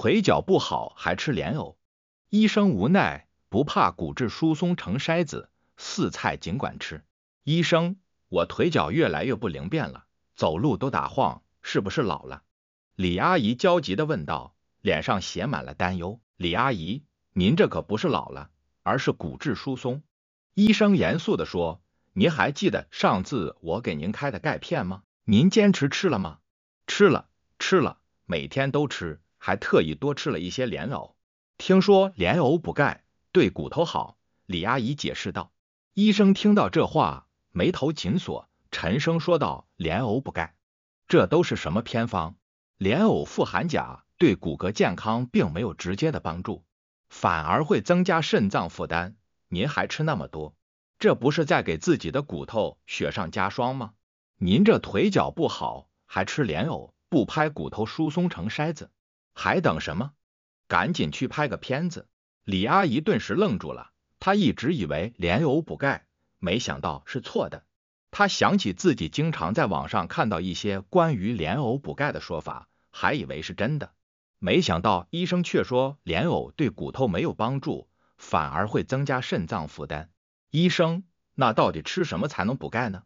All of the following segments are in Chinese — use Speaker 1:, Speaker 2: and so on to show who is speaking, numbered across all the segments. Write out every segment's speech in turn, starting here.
Speaker 1: 腿脚不好还吃莲藕，医生无奈，不怕骨质疏松成筛子，四菜尽管吃。医生，我腿脚越来越不灵便了，走路都打晃，是不是老了？李阿姨焦急地问道，脸上写满了担忧。李阿姨，您这可不是老了，而是骨质疏松。医生严肃地说，您还记得上次我给您开的钙片吗？您坚持吃了吗？吃了，吃了，每天都吃。还特意多吃了一些莲藕，听说莲藕补钙，对骨头好。李阿姨解释道。医生听到这话，眉头紧锁，沉声说道：“莲藕补钙？这都是什么偏方？莲藕富含钾，对骨骼健康并没有直接的帮助，反而会增加肾脏负担。您还吃那么多，这不是在给自己的骨头雪上加霜吗？您这腿脚不好，还吃莲藕，不拍骨头疏松成筛子？”还等什么？赶紧去拍个片子！李阿姨顿时愣住了，她一直以为莲藕补钙，没想到是错的。她想起自己经常在网上看到一些关于莲藕补钙的说法，还以为是真的，没想到医生却说莲藕对骨头没有帮助，反而会增加肾脏负担。医生，那到底吃什么才能补钙呢？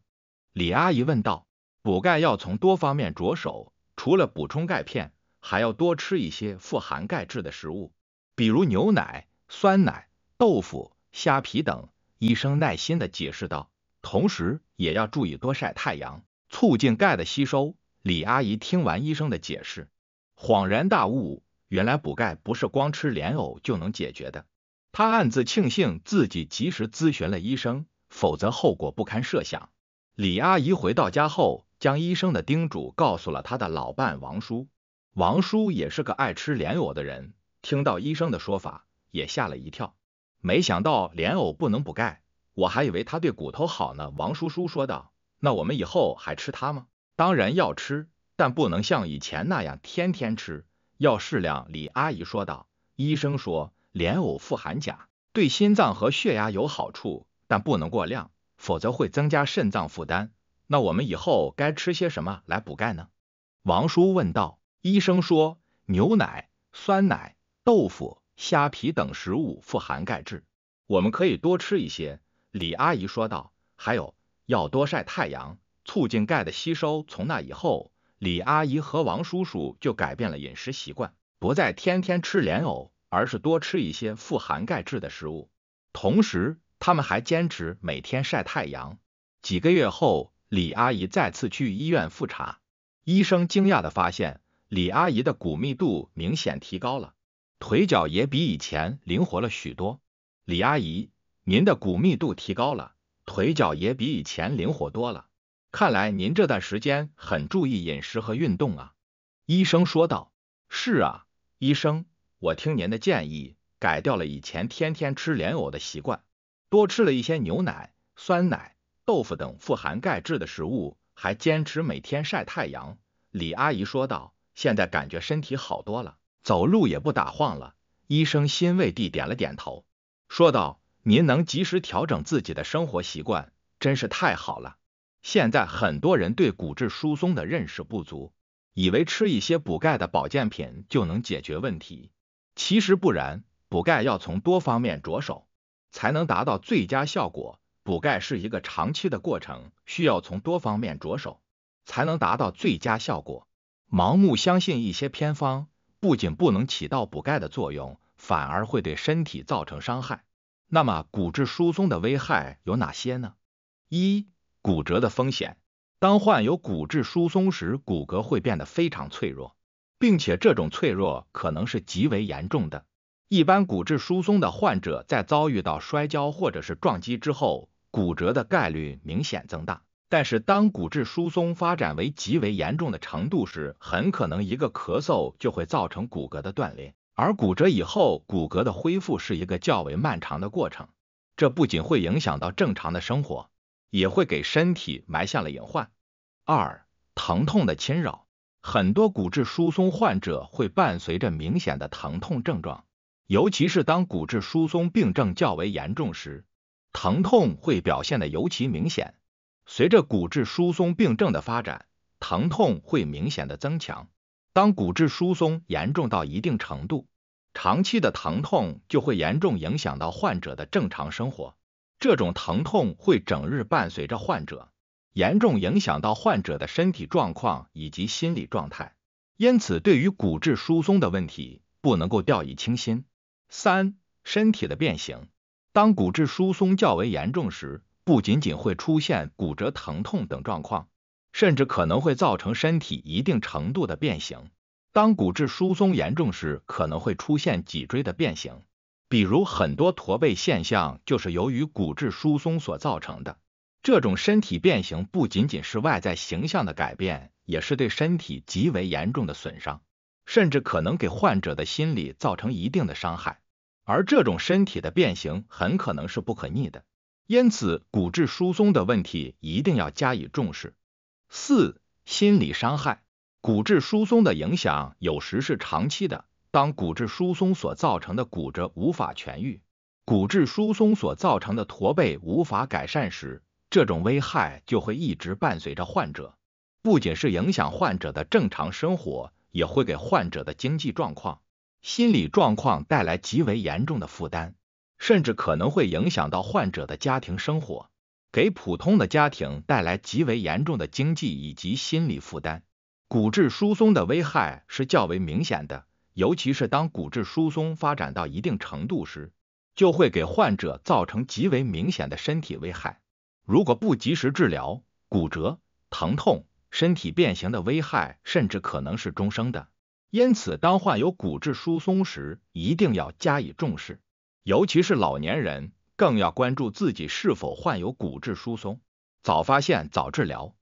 Speaker 1: 李阿姨问道。补钙要从多方面着手，除了补充钙片。还要多吃一些富含钙质的食物，比如牛奶、酸奶、豆腐、虾皮等。医生耐心的解释道，同时也要注意多晒太阳，促进钙的吸收。李阿姨听完医生的解释，恍然大悟，原来补钙不是光吃莲藕就能解决的。她暗自庆幸自己及时咨询了医生，否则后果不堪设想。李阿姨回到家后，将医生的叮嘱告诉了她的老伴王叔。王叔也是个爱吃莲藕的人，听到医生的说法也吓了一跳。没想到莲藕不能补钙，我还以为它对骨头好呢。王叔叔说道：“那我们以后还吃它吗？”“当然要吃，但不能像以前那样天天吃，要适量。”李阿姨说道。医生说莲藕富含钾，对心脏和血压有好处，但不能过量，否则会增加肾脏负担。那我们以后该吃些什么来补钙呢？王叔问道。医生说，牛奶、酸奶、豆腐、虾皮等食物富含钙质，我们可以多吃一些。李阿姨说道：“还有，要多晒太阳，促进钙的吸收。”从那以后，李阿姨和王叔叔就改变了饮食习惯，不再天天吃莲藕，而是多吃一些富含钙质的食物。同时，他们还坚持每天晒太阳。几个月后，李阿姨再次去医院复查，医生惊讶地发现。李阿姨的骨密度明显提高了，腿脚也比以前灵活了许多。李阿姨，您的骨密度提高了，腿脚也比以前灵活多了。看来您这段时间很注意饮食和运动啊，医生说道。是啊，医生，我听您的建议，改掉了以前天天吃莲藕的习惯，多吃了一些牛奶、酸奶、豆腐等富含钙质的食物，还坚持每天晒太阳。李阿姨说道。现在感觉身体好多了，走路也不打晃了。医生欣慰地点了点头，说道：“您能及时调整自己的生活习惯，真是太好了。”现在很多人对骨质疏松的认识不足，以为吃一些补钙的保健品就能解决问题。其实不然，补钙要从多方面着手，才能达到最佳效果。补钙是一个长期的过程，需要从多方面着手，才能达到最佳效果。盲目相信一些偏方，不仅不能起到补钙的作用，反而会对身体造成伤害。那么，骨质疏松的危害有哪些呢？一、骨折的风险。当患有骨质疏松时，骨骼会变得非常脆弱，并且这种脆弱可能是极为严重的。一般骨质疏松的患者在遭遇到摔跤或者是撞击之后，骨折的概率明显增大。但是，当骨质疏松发展为极为严重的程度时，很可能一个咳嗽就会造成骨骼的断裂。而骨折以后，骨骼的恢复是一个较为漫长的过程，这不仅会影响到正常的生活，也会给身体埋下了隐患。二、疼痛的侵扰，很多骨质疏松患者会伴随着明显的疼痛症状，尤其是当骨质疏松病症较为严重时，疼痛会表现得尤其明显。随着骨质疏松病症的发展，疼痛会明显的增强。当骨质疏松严重到一定程度，长期的疼痛就会严重影响到患者的正常生活。这种疼痛会整日伴随着患者，严重影响到患者的身体状况以及心理状态。因此，对于骨质疏松的问题，不能够掉以轻心。三、身体的变形。当骨质疏松较为严重时，不仅仅会出现骨折、疼痛等状况，甚至可能会造成身体一定程度的变形。当骨质疏松严重时，可能会出现脊椎的变形，比如很多驼背现象就是由于骨质疏松所造成的。这种身体变形不仅仅是外在形象的改变，也是对身体极为严重的损伤，甚至可能给患者的心理造成一定的伤害。而这种身体的变形很可能是不可逆的。因此，骨质疏松的问题一定要加以重视。四、心理伤害。骨质疏松的影响有时是长期的。当骨质疏松所造成的骨折无法痊愈，骨质疏松所造成的驼背无法改善时，这种危害就会一直伴随着患者。不仅是影响患者的正常生活，也会给患者的经济状况、心理状况带来极为严重的负担。甚至可能会影响到患者的家庭生活，给普通的家庭带来极为严重的经济以及心理负担。骨质疏松的危害是较为明显的，尤其是当骨质疏松发展到一定程度时，就会给患者造成极为明显的身体危害。如果不及时治疗，骨折、疼痛、身体变形的危害甚至可能是终生的。因此，当患有骨质疏松时，一定要加以重视。尤其是老年人，更要关注自己是否患有骨质疏松，早发现早治疗。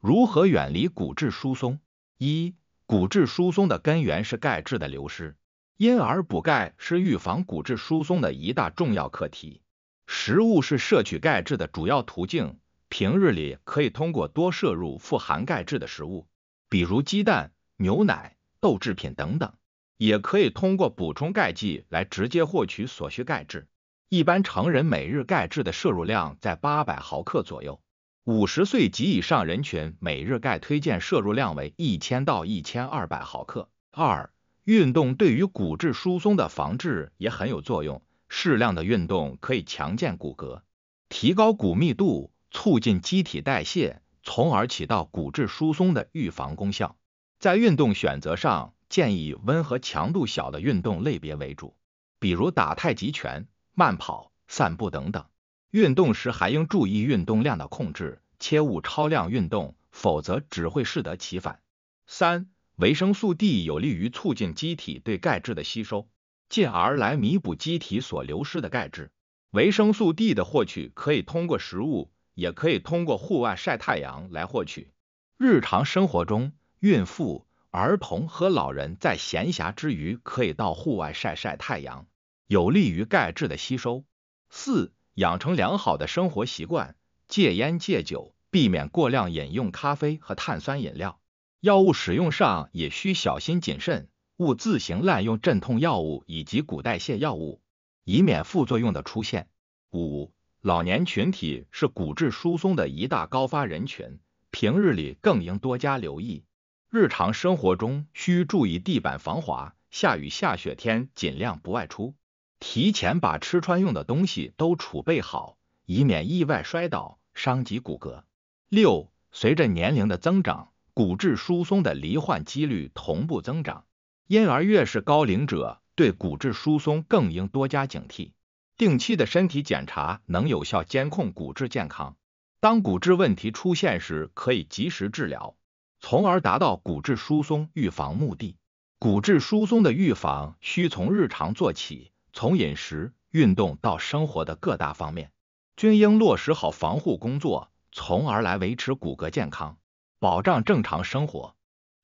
Speaker 1: 如何远离骨质疏松？一、骨质疏松的根源是钙质的流失，因而补钙是预防骨质疏松的一大重要课题。食物是摄取钙质的主要途径，平日里可以通过多摄入富含钙质的食物，比如鸡蛋、牛奶、豆制品等等。也可以通过补充钙剂来直接获取所需钙质。一般成人每日钙质的摄入量在八百毫克左右，五十岁及以上人群每日钙推荐摄入量为一千到一千二百毫克。二、运动对于骨质疏松的防治也很有作用。适量的运动可以强健骨骼，提高骨密度，促进机体代谢，从而起到骨质疏松的预防功效。在运动选择上，建议温和、强度小的运动类别为主，比如打太极拳、慢跑、散步等等。运动时还应注意运动量的控制，切勿超量运动，否则只会适得其反。三、维生素 D 有利于促进机体对钙质的吸收，进而来弥补机体所流失的钙质。维生素 D 的获取可以通过食物，也可以通过户外晒太阳来获取。日常生活中，孕妇儿童和老人在闲暇之余可以到户外晒晒太阳，有利于钙质的吸收。四、养成良好的生活习惯，戒烟戒酒，避免过量饮用咖啡和碳酸饮料。药物使用上也需小心谨慎，勿自行滥用镇痛药物以及骨代谢药物，以免副作用的出现。五、老年群体是骨质疏松的一大高发人群，平日里更应多加留意。日常生活中需注意地板防滑，下雨下雪天尽量不外出，提前把吃穿用的东西都储备好，以免意外摔倒伤及骨骼。六，随着年龄的增长，骨质疏松的罹患几率同步增长，因而越是高龄者，对骨质疏松更应多加警惕。定期的身体检查能有效监控骨质健康，当骨质问题出现时，可以及时治疗。从而达到骨质疏松预防目的。骨质疏松的预防需从日常做起，从饮食、运动到生活的各大方面，均应落实好防护工作，从而来维持骨骼健康，保障正常生活。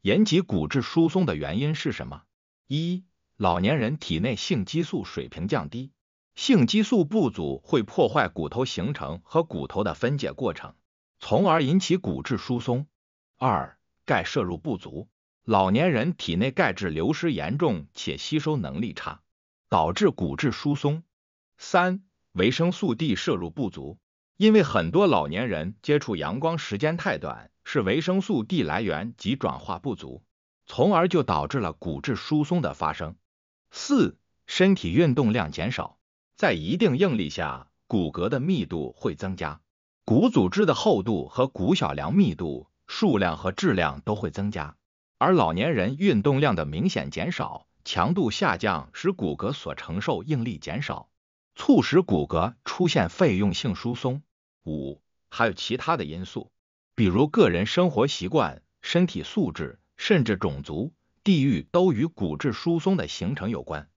Speaker 1: 引起骨质疏松的原因是什么？一、老年人体内性激素水平降低，性激素不足会破坏骨头形成和骨头的分解过程，从而引起骨质疏松。二、钙摄入不足，老年人体内钙质流失严重且吸收能力差，导致骨质疏松。三、维生素 D 摄入不足，因为很多老年人接触阳光时间太短，是维生素 D 来源及转化不足，从而就导致了骨质疏松的发生。四、身体运动量减少，在一定应力下，骨骼的密度会增加，骨组织的厚度和骨小梁密度。数量和质量都会增加，而老年人运动量的明显减少、强度下降，使骨骼所承受应力减少，促使骨骼出现废用性疏松。五，还有其他的因素，比如个人生活习惯、身体素质，甚至种族、地域，都与骨质疏松的形成有关。